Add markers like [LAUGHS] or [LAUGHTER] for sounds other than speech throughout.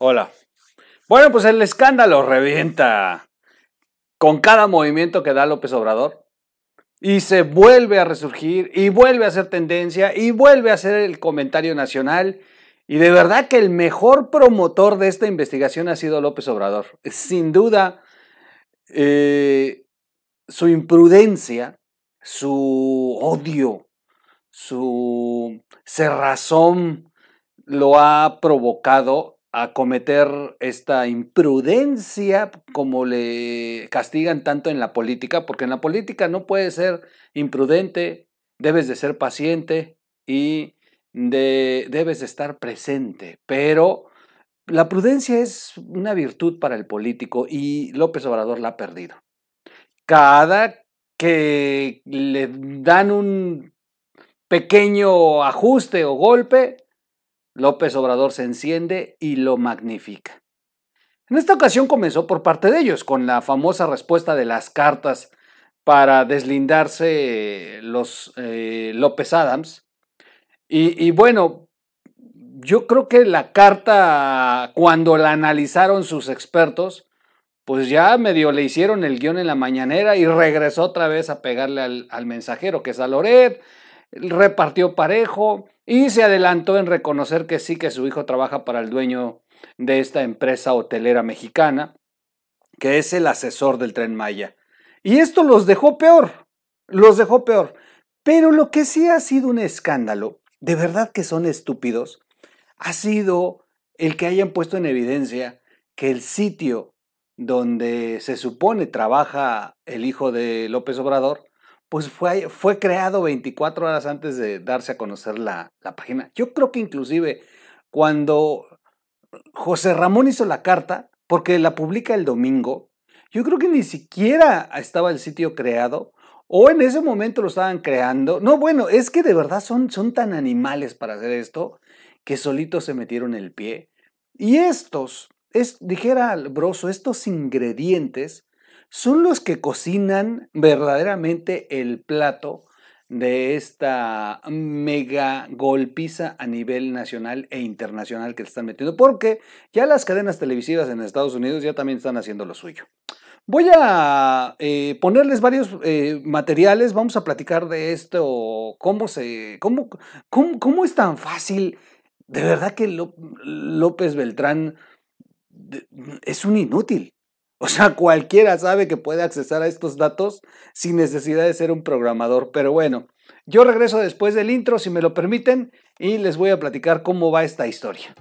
Hola. Bueno, pues el escándalo revienta con cada movimiento que da López Obrador y se vuelve a resurgir y vuelve a ser tendencia y vuelve a ser el comentario nacional. Y de verdad que el mejor promotor de esta investigación ha sido López Obrador. Sin duda, eh, su imprudencia, su odio, su cerrazón lo ha provocado cometer esta imprudencia como le castigan tanto en la política, porque en la política no puedes ser imprudente, debes de ser paciente y debes de estar presente, pero la prudencia es una virtud para el político y López Obrador la ha perdido. Cada que le dan un pequeño ajuste o golpe, López Obrador se enciende y lo magnifica. En esta ocasión comenzó por parte de ellos, con la famosa respuesta de las cartas para deslindarse eh, los eh, López Adams. Y, bueno, yo creo que la carta, cuando la analizaron sus expertos, pues ya medio le hicieron el guión en la mañanera y regresó otra vez a pegarle al, al mensajero, que es a Loret, repartió parejo y se adelantó en reconocer que sí que su hijo trabaja para el dueño de esta empresa hotelera mexicana, que es el asesor del tren Maya. Y esto los dejó peor, los dejó peor. Pero lo que sí ha sido un escándalo, de verdad que son estúpidos, ha sido el que hayan puesto en evidencia que el sitio donde se supone trabaja el hijo de López Obrador pues fue, fue creado 24 horas antes de darse a conocer la, página. Yo creo que inclusive cuando José Ramón hizo la carta, porque la publica el domingo, yo creo que ni siquiera estaba el sitio creado, o en ese momento lo estaban creando. No, bueno, es que de verdad son, son tan animales para hacer esto que solitos se metieron el pie. Y estos, es, dijera Broso, estos ingredientes son los que cocinan verdaderamente el plato de esta mega golpiza a nivel nacional e internacional que le están metiendo, porque ya las cadenas televisivas en Estados Unidos ya también están haciendo lo suyo. Voy a eh, ponerles varios eh, materiales, vamos a platicar de esto, cómo, se, cómo, cómo, cómo es tan fácil, de verdad que López Beltrán es un inútil. O sea, cualquiera sabe que puede accesar a estos datos sin necesidad de ser un programador. Pero bueno, yo regreso después del intro, si me lo permiten, y les voy a platicar cómo va esta historia.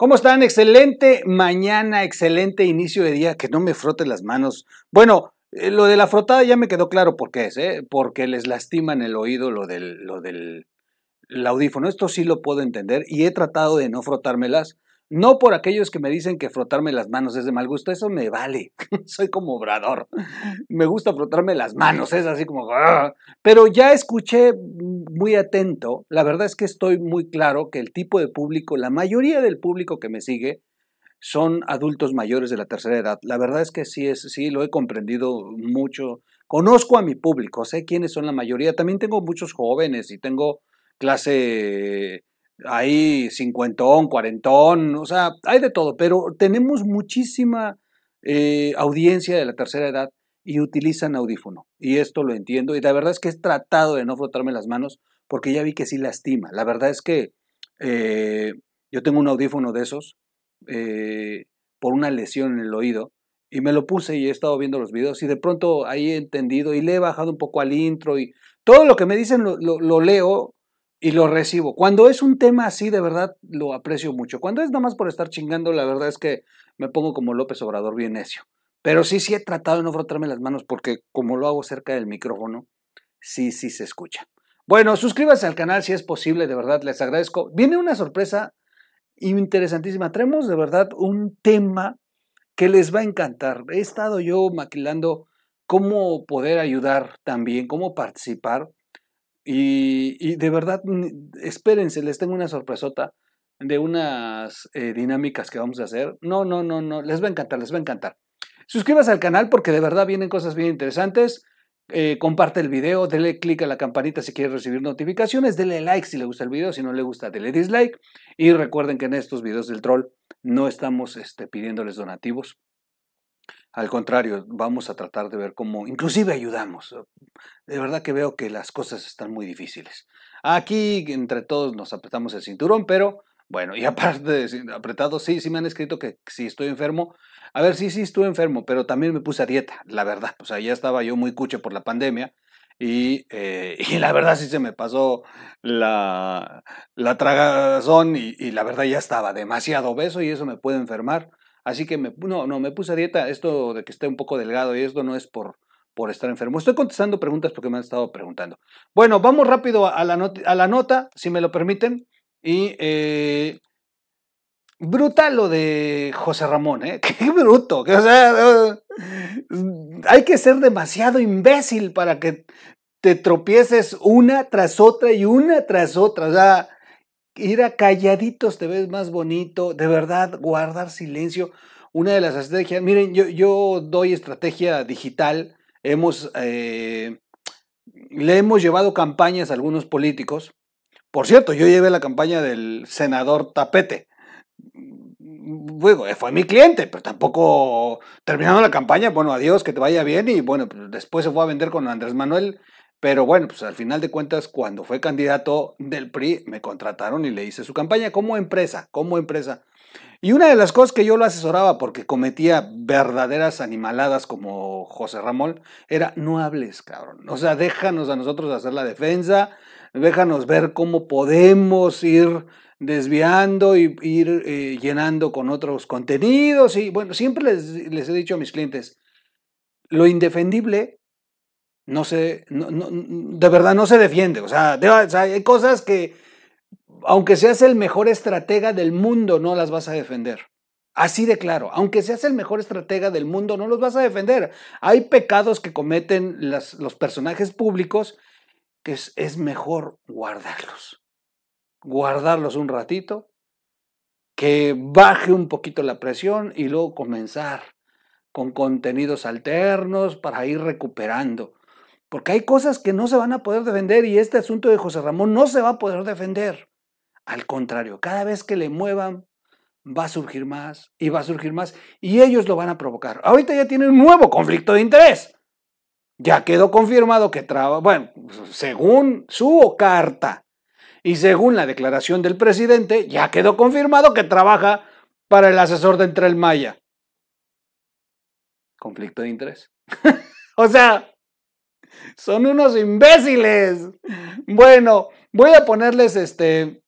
¿Cómo están? Excelente mañana, excelente inicio de día. Que no me froten las manos. Bueno, eh, lo de la frotada ya me quedó claro por qué es, ¿eh? Porque les lastiman el oído lo del, lo del audífono. Esto sí lo puedo entender y he tratado de no frotármelas no por aquellos que me dicen que frotarme las manos es de mal gusto, eso me vale. [LAUGHS] Soy como obrador. Me gusta frotarme las manos, es así como... Ah". Pero ya escuché muy atento, la verdad es que estoy muy claro que el tipo de público, la mayoría del público que me sigue, son adultos mayores de la tercera edad. La verdad es que sí, es, sí lo he comprendido mucho. Conozco a mi público, sé quiénes son la mayoría. También tengo muchos jóvenes y tengo clase hay cincuentón, cuarentón, o sea, hay de todo, pero tenemos muchísima eh, audiencia de la tercera edad y utilizan audífono. Y esto lo entiendo. Y la verdad es que he tratado de no frotarme las manos porque ya vi que sí lastima. La verdad es que eh, yo tengo un audífono de esos eh, por una lesión en el oído y me lo puse y he estado viendo los videos y de pronto ahí he entendido y le he bajado un poco al intro y todo lo que me dicen lo leo y lo recibo. Cuando es un tema así, de verdad, lo aprecio mucho. Cuando es nada más por estar chingando, la verdad es que me pongo como López Obrador bien necio. Pero sí, sí he tratado de no frotarme las manos porque como lo hago cerca del micrófono, sí, sí se escucha. Bueno, suscríbase al canal si es posible, de verdad, les agradezco. Viene una sorpresa interesantísima. Tenemos, de verdad un tema que les va a encantar. He estado yo maquilando cómo poder ayudar también, cómo participar y, de verdad, espérense, les tengo una sorpresota de unas eh, dinámicas que vamos a hacer. No, no, no, no, les va a encantar, les va a encantar. Suscríbase al canal porque de verdad vienen cosas bien interesantes. Eh, comparte el video, dele click a la campanita si quieres recibir notificaciones, dele like si le gusta el video, si no le gusta, dele dislike. Y recuerden que en estos videos del troll no estamos este, pidiéndoles donativos, al contrario, vamos a tratar de ver cómo, inclusive ayudamos. De verdad que veo que las cosas están muy difíciles. Aquí entre todos nos apretamos el cinturón, pero bueno, y [LAUGHS] aparte de apretado, sí, sí me han escrito que si estoy enfermo. A ver, sí, sí estuve enfermo, pero también me puse a dieta, la verdad. O sea, ya estaba yo muy cucho por la pandemia. Y, eh, [LAUGHS] la verdad sí se me pasó la, la tragazón y, y, la verdad ya estaba demasiado obeso y eso me puede enfermar. Así que me, no, no, me puse a dieta. Esto de que esté un poco delgado y esto no es por, por estar enfermo. Estoy contestando preguntas porque me han estado preguntando. Bueno, vamos rápido a la, nota, si me lo permiten. Y eh, brutal lo de José Ramón, ¿eh? [LAUGHS] Qué bruto. Mm, hay que ser demasiado imbécil para que te tropieces una tras otra y una tras otra. O sea, ir a calladitos te ves más bonito, de verdad, guardar silencio. Una de las estrategias, miren, yo, yo doy estrategia digital, hemos, eh, le hemos llevado campañas a algunos políticos. Por cierto, yo llevé la campaña del senador Tapete. fue mi cliente, pero tampoco terminando la campaña, bueno, adiós, que te vaya bien. Y bueno, pues, después se fue a vender con Andrés Manuel pero bueno, pues al final de cuentas, cuando fue candidato del PRI, me contrataron y le hice su campaña como empresa, como empresa. Y una de las cosas que yo lo asesoraba, porque cometía verdaderas animaladas como José Ramón, era no hables, cabrón. O sea, déjanos a nosotros hacer la defensa, déjanos ver cómo podemos ir desviando y ir eh, llenando con otros contenidos. Y bueno, siempre les, les he dicho a mis clientes, lo indefendible no se, no, de verdad no se defiende. O sea, hay cosas que, aunque seas el mejor estratega del mundo, no las vas a defender. Así de claro, aunque seas el mejor estratega del mundo, no los vas a defender. Hay pecados que cometen los personajes públicos que es, es mejor guardarlos. Guardarlos un ratito, que baje un poquito la presión y luego comenzar con contenidos alternos para ir recuperando. Porque hay cosas que no se van a poder defender y este asunto de José Ramón no se va a poder defender. Al contrario, cada vez que le muevan va a surgir más y va a surgir más y ellos lo van a provocar. Ahorita ya tiene un nuevo conflicto de interés. Ya quedó confirmado que trabaja. bueno, según su carta y según la declaración del presidente, ya quedó confirmado que trabaja para el asesor de Entre el Maya. Conflicto de interés. [LAUGHS] o sea, son unos imbéciles. Bueno, voy a ponerles este.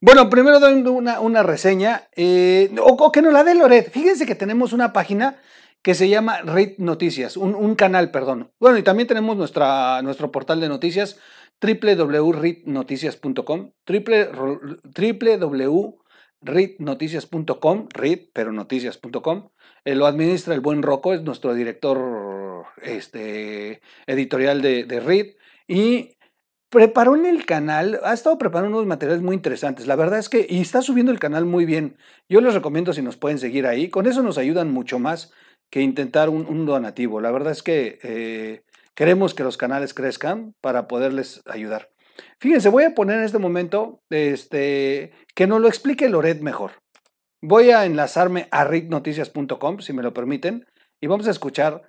Bueno, primero doy una, reseña. Eh, o, que no la dé Loret. Fíjense que tenemos una página que se llama Read Noticias, un, canal, perdón. Bueno, y también tenemos nuestra, nuestro portal de noticias www.readnoticias.com www readnoticias.com, read, pero noticias.com. Eh, lo administra el buen Rocco, es nuestro director este, editorial de, Read. Y preparó en el canal, ha estado preparando unos materiales muy interesantes. La verdad es que, y está subiendo el canal muy bien. Yo les recomiendo si nos pueden seguir ahí. Con eso nos ayudan mucho más que intentar un, donativo. La verdad es que eh, queremos que los canales crezcan para poderles ayudar. Fíjense, voy a poner en este momento este, que nos lo explique Loret mejor. Voy a enlazarme a ricnoticias.com, si me lo permiten, y vamos a escuchar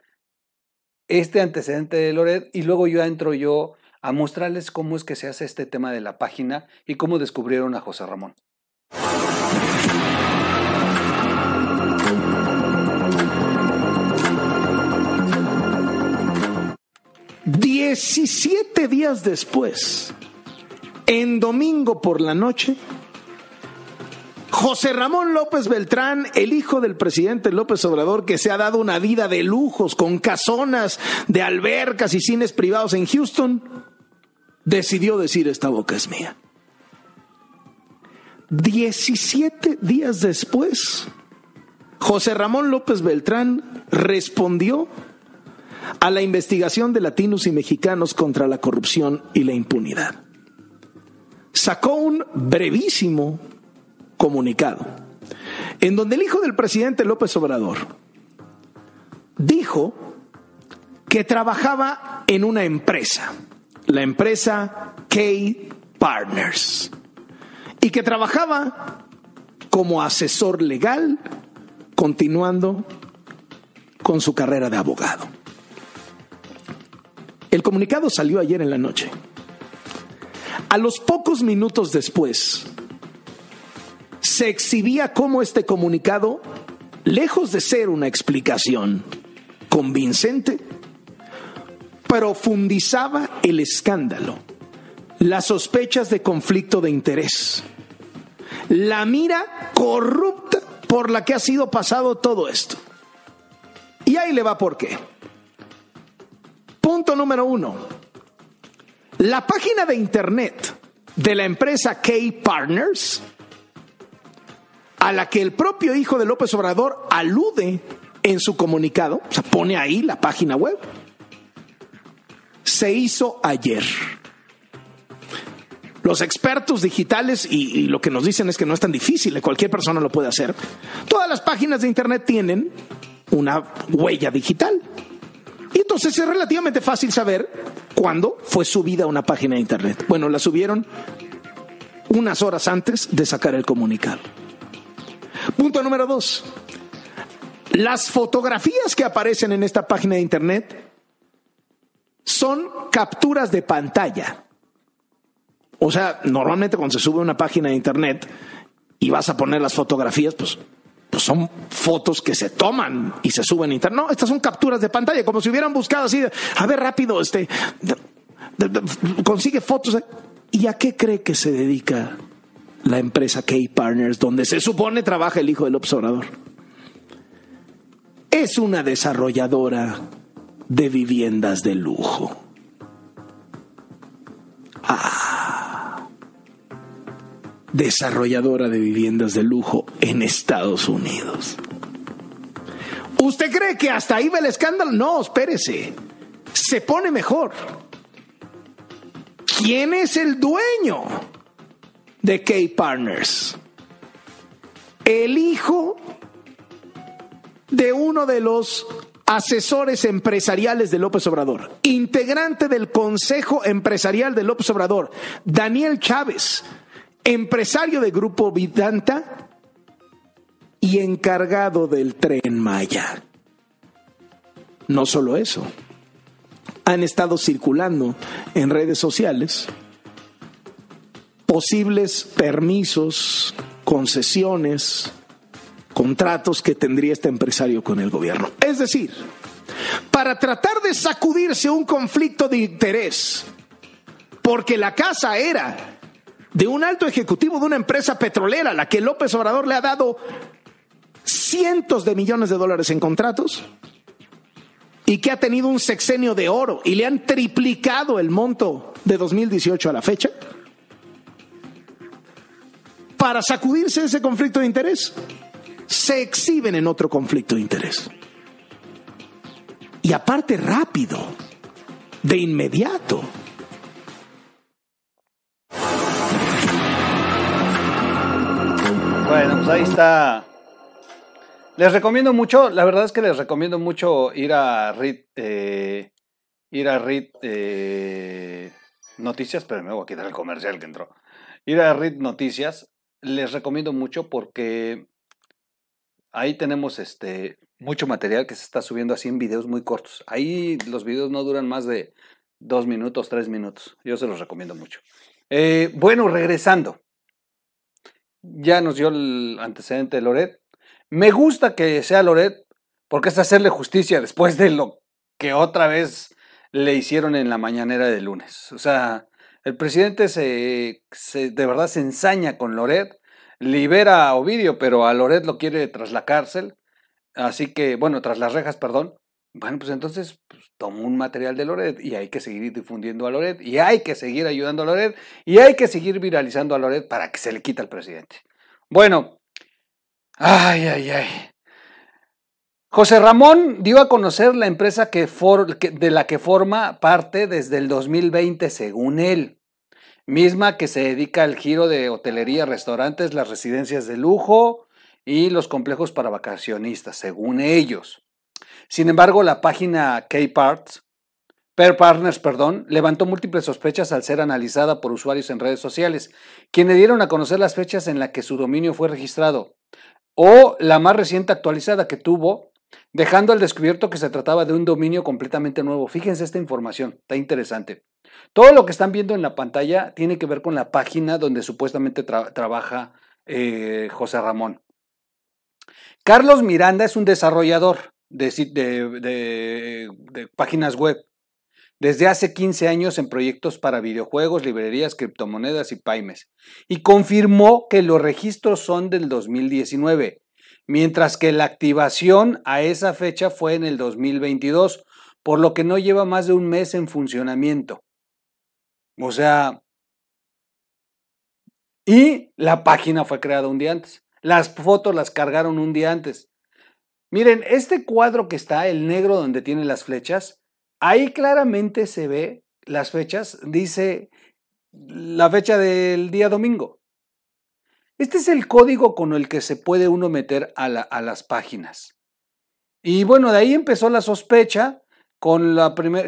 este antecedente de Loret y luego yo entro yo a mostrarles cómo es que se hace este tema de la página y cómo descubrieron a José Ramón. 17 días después, en domingo por la noche, José Ramón López Beltrán, el hijo del presidente López Obrador, que se ha dado una vida de lujos con casonas de albercas y cines privados en Houston, decidió decir esta boca es mía. 17 días después, José Ramón López Beltrán respondió a la investigación de latinos y mexicanos contra la corrupción y la impunidad. Sacó un brevísimo comunicado, en donde el hijo del presidente López Obrador dijo que trabajaba en una empresa, la empresa K Partners, y que trabajaba como asesor legal, continuando con su carrera de abogado. El comunicado salió ayer en la noche. A los pocos minutos después, se exhibía cómo este comunicado, lejos de ser una explicación convincente, profundizaba el escándalo, las sospechas de conflicto de interés, la mira corrupta por la que ha sido pasado todo esto. Y ahí le va por qué. Punto número uno. La página de internet de la empresa K Partners, a la que el propio hijo de López Obrador alude en su comunicado, o sea, pone ahí la página web, se hizo ayer. Los expertos digitales, y, y, lo que nos dicen es que no es tan difícil, cualquier persona lo puede hacer, todas las páginas de Internet tienen una huella digital. Entonces es relativamente fácil saber cuándo fue subida una página de Internet. Bueno, la subieron unas horas antes de sacar el comunicado. Punto número dos. Las fotografías que aparecen en esta página de Internet son capturas de pantalla. O sea, normalmente cuando se sube una página de Internet y vas a poner las fotografías, pues pues son fotos que se toman y se suben a internet. No, estas son capturas de pantalla, como si hubieran buscado así, a ver rápido, este, consigue fotos. ¿Y a qué cree que se dedica la empresa K-Partners, donde se supone trabaja el hijo del observador? Es una desarrolladora de viviendas de lujo. desarrolladora de viviendas de lujo en Estados Unidos. ¿Usted cree que hasta ahí va el escándalo? No, espérese. Se pone mejor. ¿Quién es el dueño de K-Partners? El hijo de uno de los asesores empresariales de López Obrador, integrante del Consejo Empresarial de López Obrador, Daniel Chávez, empresario de Grupo Vidanta y encargado del tren Maya. No solo eso, han estado circulando en redes sociales posibles permisos, concesiones, contratos que tendría este empresario con el gobierno. Es decir, para tratar de sacudirse un conflicto de interés, porque la casa era de un alto ejecutivo de una empresa petrolera, a la que López Obrador le ha dado cientos de millones de dólares en contratos y que ha tenido un sexenio de oro y le han triplicado el monto de 2018 a la fecha para sacudirse ese conflicto de interés, se exhiben en otro conflicto de interés. Y aparte rápido, de inmediato. Bueno, pues ahí está. Les recomiendo mucho, la verdad es que les recomiendo mucho ir a RIT, eh, ir a RIT eh, Noticias, pero me voy a quitar el comercial que entró. Ir a RIT Noticias, les recomiendo mucho porque ahí tenemos este mucho material que se está subiendo así en videos muy cortos. Ahí los videos no duran más de dos minutos, tres minutos. Yo se los recomiendo mucho. Eh, bueno, regresando ya nos dio el antecedente de Loret. Me gusta que sea Loret, porque es hacerle justicia después de lo que otra vez le hicieron en la mañanera de lunes. O sea, el presidente se, de verdad se ensaña con Loret, libera a Ovidio, pero a Loret lo quiere tras la cárcel. Así que, bueno, tras las rejas, perdón. Bueno, pues entonces tomó un material de Loret y hay que seguir difundiendo a Loret y hay que seguir ayudando a Loret y hay que seguir viralizando a Loret para que se le quita al presidente. Bueno, ay, ay, ay. José Ramón dio a conocer la empresa de la que forma parte desde el 2020, según él, misma que se dedica al giro de hotelería, restaurantes, las residencias de lujo y los complejos para vacacionistas, según ellos. Sin embargo, la página k Per Partners, perdón, levantó múltiples sospechas al ser analizada por usuarios en redes sociales, quienes dieron a conocer las fechas en las que su dominio fue registrado, o la más reciente actualizada que tuvo, dejando al descubierto que se trataba de un dominio completamente nuevo. Fíjense esta información, está interesante. Todo lo que están viendo en la pantalla tiene que ver con la página donde supuestamente trabaja eh, José Ramón. Carlos Miranda es un desarrollador de, páginas web. Desde hace 15 años en proyectos para videojuegos, librerías, criptomonedas y pymes. Y confirmó que los registros son del 2019, mientras que la activación a esa fecha fue en el 2022, por lo que no lleva más de un mes en funcionamiento. O sea, y la página fue creada un día antes. Las fotos las cargaron un día antes. Miren, este cuadro que está, el negro donde tiene las flechas, ahí claramente se ve las fechas, dice la fecha del día domingo. Este es el código con el que se puede uno meter a, las páginas. Y bueno, de ahí empezó la sospecha con,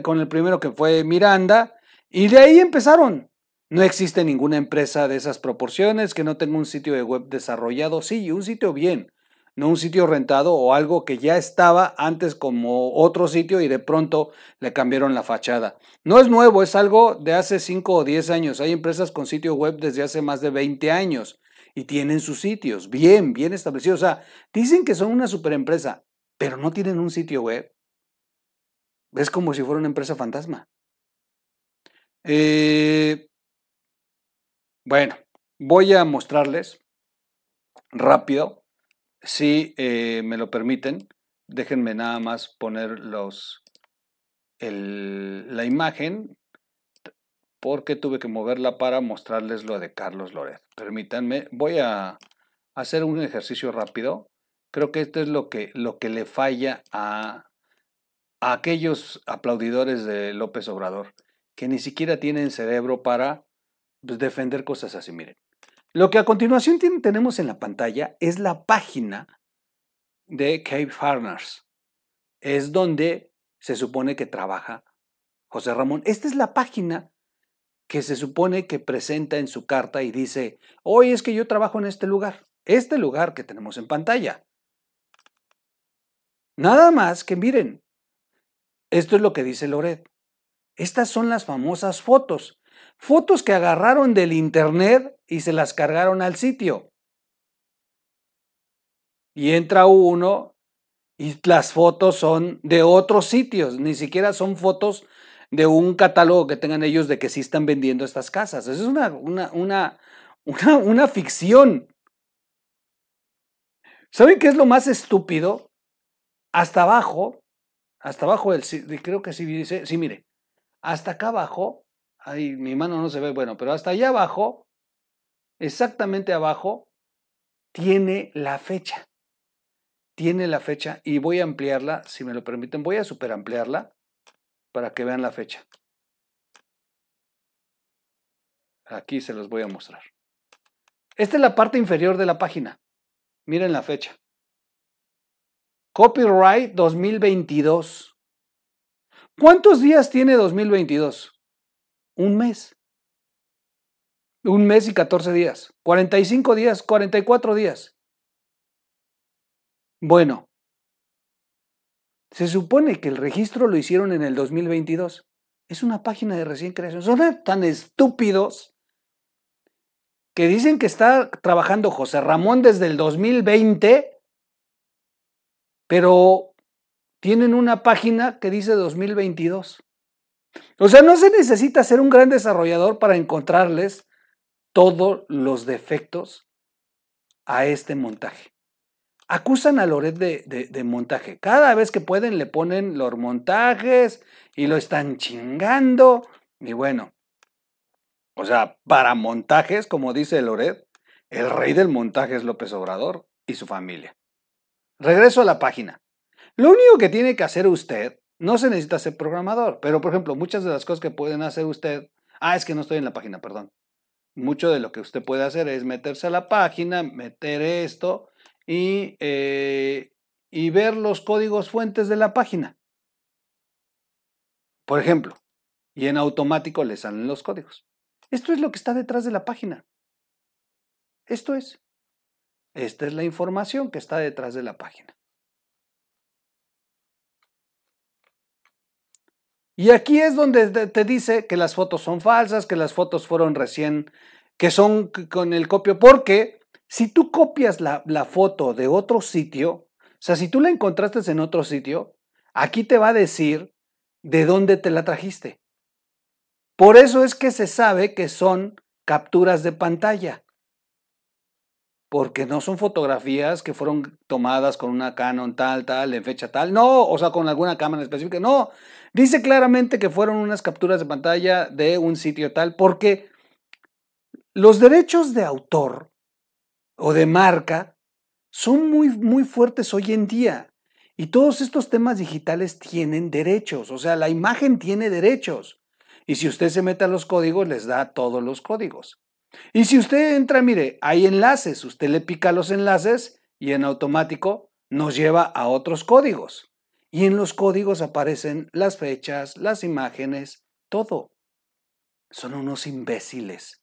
con el primero que fue Miranda, y de ahí empezaron. No existe ninguna empresa de esas proporciones que no tenga un sitio de web desarrollado. Sí, un sitio bien, no un sitio rentado o algo que ya estaba antes como otro sitio y de pronto le cambiaron la fachada. No es nuevo, es algo de hace 5 o 10 años. Hay empresas con sitio web desde hace más de 20 años y tienen sus sitios bien, bien establecidos. O sea, dicen que son una superempresa, pero no tienen un sitio web. Es como si fuera una empresa fantasma. Eh, bueno, voy a mostrarles rápido si eh, me lo permiten, déjenme nada más poner los, la imagen porque tuve que moverla para mostrarles lo de Carlos Loret. Permítanme, voy a hacer un ejercicio rápido. Creo que esto es lo que, lo que le falla a, a aquellos aplaudidores de López Obrador, que ni siquiera tienen cerebro para pues, defender cosas así. Miren, lo que a continuación tenemos en la pantalla es la página de Cape Farners. Es donde se supone que trabaja José Ramón. Esta es la página que se supone que presenta en su carta y dice, hoy es que yo trabajo en este lugar, este lugar que tenemos en pantalla. Nada más que miren, esto es lo que dice Loret. Estas son las famosas fotos, fotos que agarraron del Internet y se las cargaron al sitio. Y entra uno y las fotos son de otros sitios, ni siquiera son fotos de un catálogo que tengan ellos de que sí están vendiendo estas casas. Eso es una, una, una, ficción. ¿Saben qué es lo más estúpido? Hasta abajo, hasta abajo del, creo que sí dice, sí, mire, hasta acá abajo, ahí mi mano no se ve, bueno, pero hasta allá abajo exactamente abajo, tiene la fecha. Tiene la fecha y voy a ampliarla, si me lo permiten, voy a superampliarla para que vean la fecha. Aquí se los voy a mostrar. Esta es la parte inferior de la página. Miren la fecha. Copyright 2022. ¿Cuántos días tiene 2022? Un mes. Un mes y 14 días. 45 días, 44 días. Bueno, se supone que el registro lo hicieron en el 2022. Es una página de recién creación. Son tan estúpidos que dicen que está trabajando José Ramón desde el 2020, pero tienen una página que dice 2022. O sea, no se necesita ser un gran desarrollador para encontrarles todos los defectos a este montaje. Acusan a Loret de, montaje. Cada vez que pueden le ponen los montajes y lo están chingando. Y bueno, o sea, para montajes, como dice Loret, el rey del montaje es López Obrador y su familia. Regreso a la página. Lo único que tiene que hacer usted, no se necesita ser programador, pero por ejemplo, muchas de las cosas que pueden hacer usted, ah, es que no estoy en la página, perdón mucho de lo que usted puede hacer es meterse a la página, meter esto y, eh, y ver los códigos fuentes de la página. Por ejemplo, y en automático le salen los códigos. Esto es lo que está detrás de la página. Esto es. Esta es la información que está detrás de la página. Y aquí es donde te dice que las fotos son falsas, que las fotos fueron recién, que son con el copio, porque si tú copias la, foto de otro sitio, o sea, si tú la encontraste en otro sitio, aquí te va a decir de dónde te la trajiste. Por eso es que se sabe que son capturas de pantalla porque no son fotografías que fueron tomadas con una Canon tal, tal, en fecha tal, no, o sea, con alguna cámara específica, no. Dice claramente que fueron unas capturas de pantalla de un sitio tal, porque los derechos de autor o de marca son muy, muy fuertes hoy en día. Y todos estos temas digitales tienen derechos, o sea, la imagen tiene derechos. Y si usted se mete a los códigos, les da todos los códigos. Y si usted entra, mire, hay enlaces, usted le pica los enlaces y en automático nos lleva a otros códigos. Y en los códigos aparecen las fechas, las imágenes, todo. Son unos imbéciles.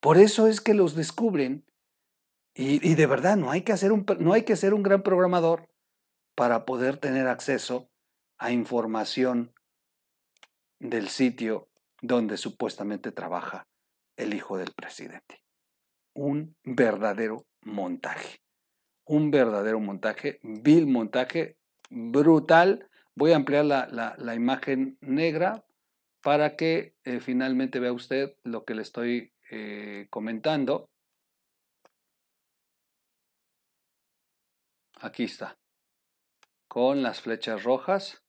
Por eso es que los descubren. Y, de verdad, no hay, que hacer un, no hay que ser un gran programador para poder tener acceso a información del sitio donde supuestamente trabaja el hijo del presidente. Un verdadero montaje. Un verdadero montaje, vil montaje, brutal. Voy a ampliar la, imagen negra para que eh, finalmente vea usted lo que le estoy eh, comentando. Aquí está, con las flechas rojas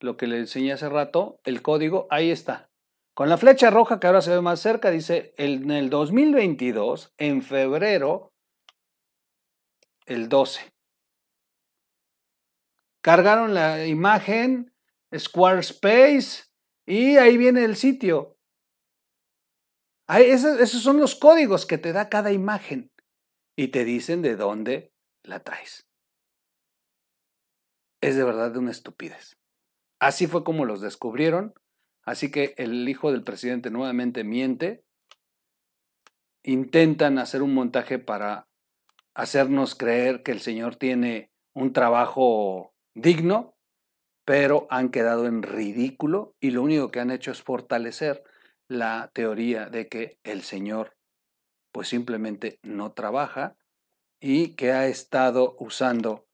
lo que le enseñé hace rato, el código, ahí está. Con la flecha roja que ahora se ve más cerca, dice, en el 2022, en febrero, el 12. Cargaron la imagen, Squarespace, y ahí viene el sitio. esos, esos son los códigos que te da cada imagen y te dicen de dónde la traes. Es de verdad de una estupidez. Así fue como los descubrieron. Así que el hijo del presidente nuevamente miente. Intentan hacer un montaje para hacernos creer que el señor tiene un trabajo digno, pero han quedado en ridículo y lo único que han hecho es fortalecer la teoría de que el señor pues simplemente no trabaja y que ha estado usando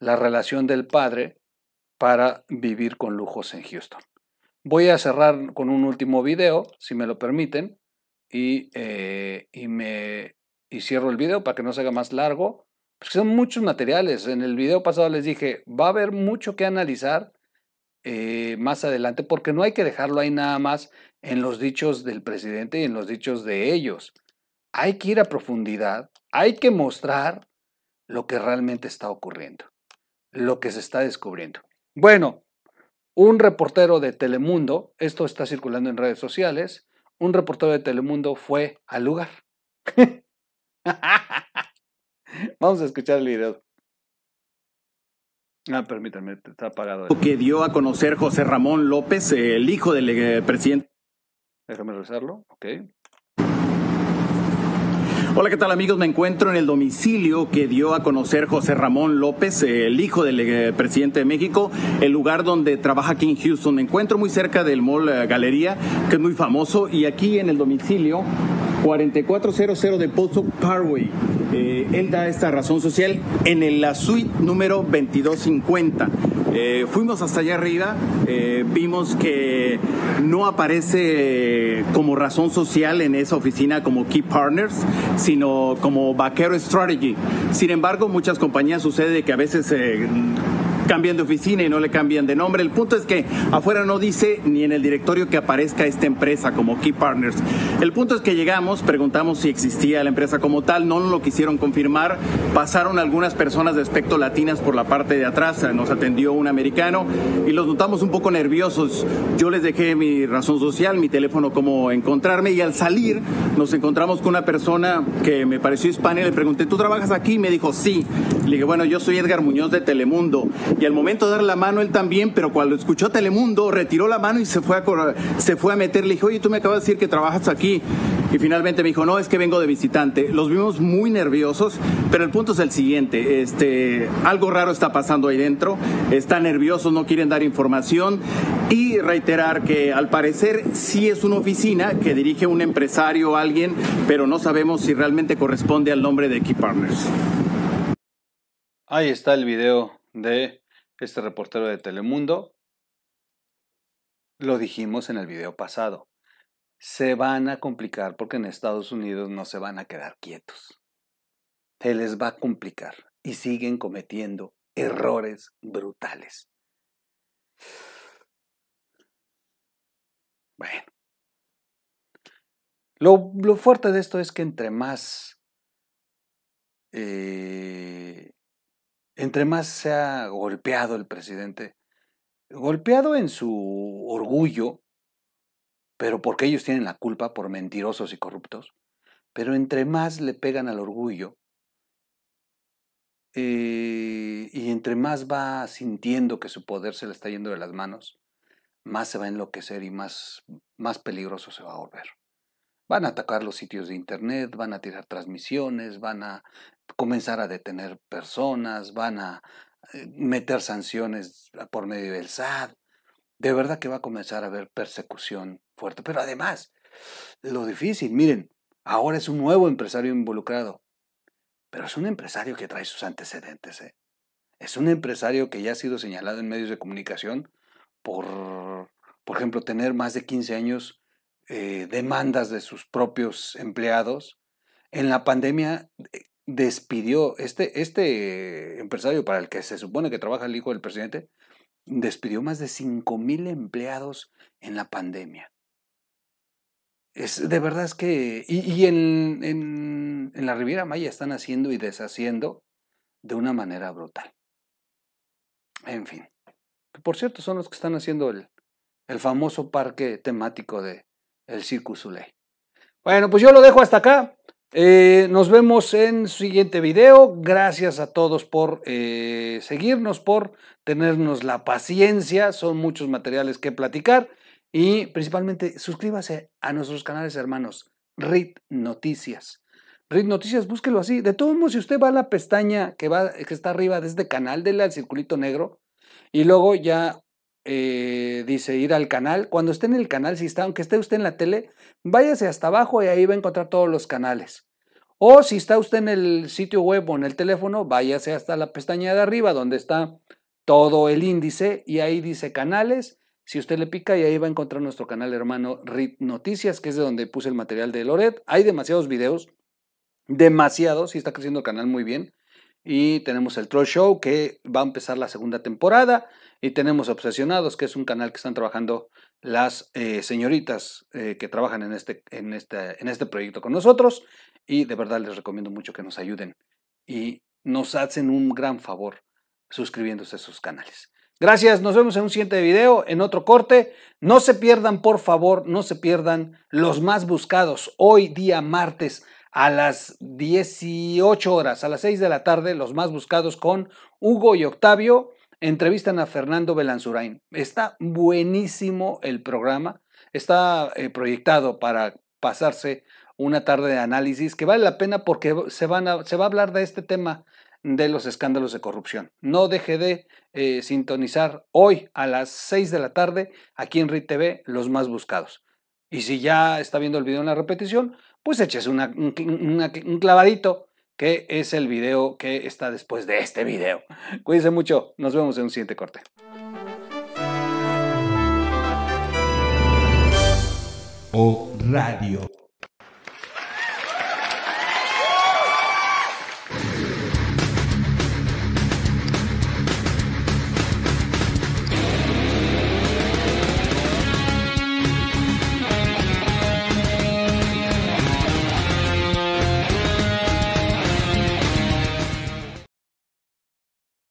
la relación del padre para vivir con lujos en Houston. Voy a cerrar con un último video, si me lo permiten, eh, y, cierro el video para que no se haga más largo, porque son muchos materiales. En el video pasado les dije, va a haber mucho que analizar eh, más adelante, porque no hay que dejarlo ahí nada más en los dichos del presidente y en los dichos de ellos. Hay que ir a profundidad, hay que mostrar lo que realmente está ocurriendo, lo que se está descubriendo. Bueno, un reportero de Telemundo, esto está circulando en redes sociales, un reportero de Telemundo fue al lugar. [LAUGHS] Vamos a escuchar el video. Ah, permítanme, está apagado. que dio a conocer José Ramón López, el hijo del eh, presidente. Déjame revisarlo, ok. Hola, ¿qué tal amigos? Me encuentro en el domicilio que dio a conocer José Ramón López, el hijo del eh, presidente de México, el lugar donde trabaja aquí en Houston. Me encuentro muy cerca del Mall eh, Galería, que es muy famoso, y aquí en el domicilio 4400 de Pozo Parkway. Eh, él da esta razón social en la suite número 2250. Eh, fuimos hasta allá arriba, eh, vimos que no aparece como razón social en esa oficina como Key Partners, sino como Vaquero Strategy. Sin embargo, muchas compañías sucede que a veces cambian de oficina y no le cambian de nombre. El punto es que afuera no dice ni en el directorio que aparezca esta empresa como Key Partners. El punto es que llegamos, preguntamos si existía la empresa como tal, no lo quisieron confirmar. Pasaron algunas personas de aspecto latinas por la parte de atrás, eh, nos atendió un americano y los notamos un poco nerviosos. Yo les dejé mi razón social, mi teléfono, cómo encontrarme y al salir nos encontramos con una persona que me pareció hispana y le pregunté, ¿tú trabajas aquí? Y me dijo, sí. Le dije, bueno, yo soy Edgar Muñoz de Telemundo y al momento de dar la mano él también, pero cuando escuchó Telemundo retiró la mano y se fue a, se fue a meter, le dijo, oye, tú me acabas de decir que trabajas aquí. Y finalmente me dijo, no, es que vengo de visitante. Los vimos muy nerviosos, pero el punto es el siguiente. Este, algo raro está pasando ahí dentro. Están nerviosos, no quieren dar información. Y reiterar que al parecer sí es una oficina que dirige un empresario o alguien, pero no sabemos si realmente corresponde al nombre de Key Partners. Ahí está el video de este reportero de Telemundo, lo dijimos en el video pasado, se van a complicar porque en Estados Unidos no se van a quedar quietos. Se les va a complicar y siguen cometiendo errores brutales. Bueno. Lo, fuerte de esto es que entre más eh, entre más se ha golpeado el presidente, golpeado en su orgullo, pero porque ellos tienen la culpa por mentirosos y corruptos, pero entre más le pegan al orgullo eh, y entre más va sintiendo que su poder se le está yendo de las manos, más se va a enloquecer y más, más peligroso se va a volver. Van a atacar los sitios de internet, van a tirar transmisiones, van a comenzar a detener personas, van a eh, meter sanciones por medio del SAD. De verdad que va a comenzar a haber persecución fuerte. Pero además, lo difícil, miren, ahora es un nuevo empresario involucrado, pero es un empresario que trae sus antecedentes. ¿eh? Es un empresario que ya ha sido señalado en medios de comunicación por, por ejemplo, tener más de 15 años eh, demandas de sus propios empleados. En la pandemia despidió, este, este empresario para el que se supone que trabaja el hijo del presidente, despidió más de 5.000 empleados en la pandemia. Es, de verdad es que, y, en, en, la Riviera Maya están haciendo y deshaciendo de una manera brutal. En fin, por cierto son los que están haciendo el, famoso parque temático de el Circus Soleil. Bueno, pues yo lo dejo hasta acá. Eh, nos vemos en siguiente video. Gracias a todos por eh, seguirnos, por tenernos la paciencia. Son muchos materiales que platicar. Y principalmente suscríbase a nuestros canales hermanos, RIT Noticias. RIT Noticias, búsquelo así. De todos modos, si usted va a la pestaña que, va, que está arriba de este canal, dele al circulito negro. Y luego ya eh, dice ir al canal. Cuando esté en el canal, si está, aunque esté usted en la tele, váyase hasta abajo y ahí va a encontrar todos los canales. O si está usted en el sitio web o en el teléfono, váyase hasta la pestaña de arriba donde está todo el índice y ahí dice canales. Si usted le pica y ahí va a encontrar nuestro canal hermano RIT Noticias, que es de donde puse el material de Loret. Hay demasiados videos, demasiados, y está creciendo el canal muy bien. Y tenemos el Troll Show que va a empezar la segunda temporada. Y tenemos Obsesionados, que es un canal que están trabajando las eh, señoritas eh, que trabajan en este, en, este, en este proyecto con nosotros. Y de verdad les recomiendo mucho que nos ayuden y nos hacen un gran favor suscribiéndose a sus canales. Gracias, nos vemos en un siguiente video, en otro corte. No se pierdan, por favor, no se pierdan los más buscados. Hoy día martes a las 18 horas, a las 6 de la tarde, los más buscados con Hugo y Octavio entrevistan a Fernando Belanzurain. Está buenísimo el programa, está eh, proyectado para pasarse una tarde de análisis que vale la pena porque se, va a hablar de este tema de los escándalos de corrupción. No deje de eh, sintonizar hoy a las 6 de la tarde aquí en RIT TV los más buscados. Y si ya está viendo el video en la repetición, pues échese un clavadito que es el video que está después de este video. Cuídense mucho, nos vemos en un siguiente corte. O Radio.